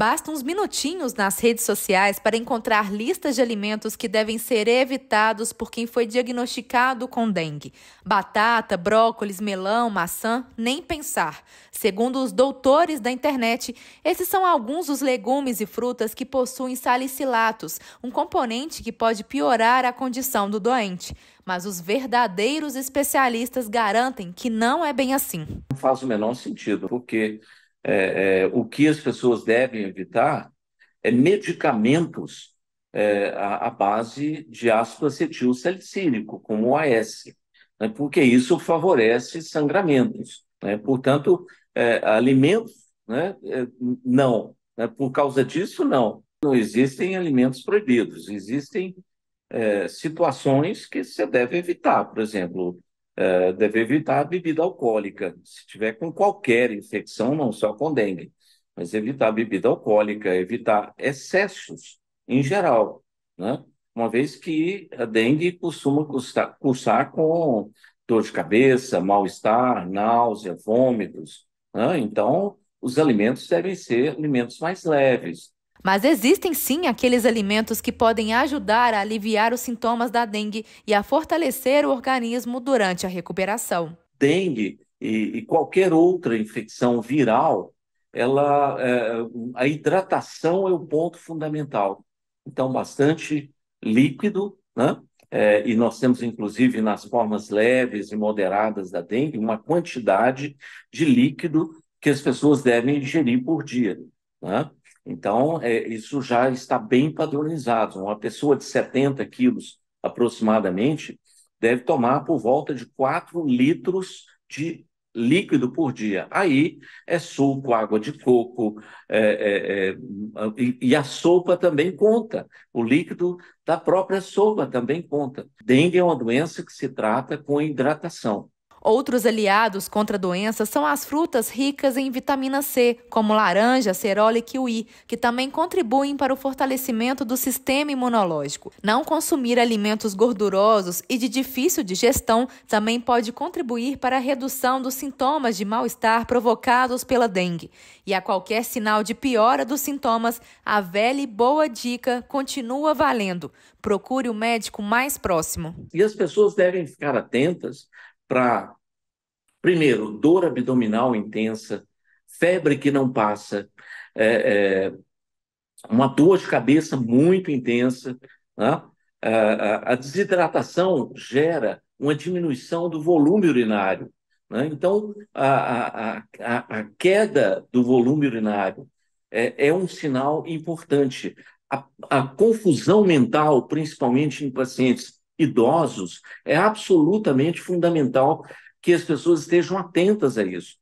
Basta uns minutinhos nas redes sociais para encontrar listas de alimentos que devem ser evitados por quem foi diagnosticado com dengue. Batata, brócolis, melão, maçã, nem pensar. Segundo os doutores da internet, esses são alguns dos legumes e frutas que possuem salicilatos, um componente que pode piorar a condição do doente. Mas os verdadeiros especialistas garantem que não é bem assim. Não faz o menor sentido, porque é, é, o que as pessoas devem evitar é medicamentos à, é, à, base de ácido acetil salicílico, como o AS, né, porque isso favorece sangramentos. Né, portanto, é, alimentos, né, é, não. Né, por causa disso, não. Não existem alimentos proibidos, existem situações que você deve evitar, por exemplo, é, deve evitar a bebida alcoólica. Se tiver com qualquer infecção, não só com dengue, mas evitar a bebida alcoólica, evitar excessos em geral, né? uma vez que a dengue costuma custar, cursar com dor de cabeça, mal-estar, náusea, vômitos. Né? Então, os alimentos devem ser alimentos mais leves, mas existem sim aqueles alimentos que podem ajudar a aliviar os sintomas da dengue e a fortalecer o organismo durante a recuperação. Dengue e, e qualquer outra infecção viral, ela, é, a hidratação é o ponto fundamental. Então, bastante líquido, né? É, e nós temos, inclusive, nas formas leves e moderadas da dengue, uma quantidade de líquido que as pessoas devem ingerir por dia. Né? Então, é, isso já está bem padronizado. Uma pessoa de 70 quilos, aproximadamente, deve tomar por volta de 4 litros de líquido por dia. Aí é suco, água de coco, é, é, é, e, a sopa também conta. O líquido da própria sopa também conta. Dengue é uma doença que se trata com hidratação. Outros aliados contra a doença são as frutas ricas em vitamina C, como laranja, cerola e kiwi, que também contribuem para o fortalecimento do sistema imunológico. Não consumir alimentos gordurosos e de difícil digestão também pode contribuir para a redução dos sintomas de mal-estar provocados pela dengue. E a qualquer sinal de piora dos sintomas, a velha e boa dica continua valendo. Procure o médico mais próximo. E as pessoas devem ficar atentas para, primeiro, dor abdominal intensa, febre que não passa, é, é, uma dor de cabeça muito intensa. Né? A, a, desidratação gera uma diminuição do volume urinário. Né? Então, a, a, a, queda do volume urinário é, é um sinal importante. A, confusão mental, principalmente em pacientes idosos, é absolutamente fundamental que as pessoas estejam atentas a isso.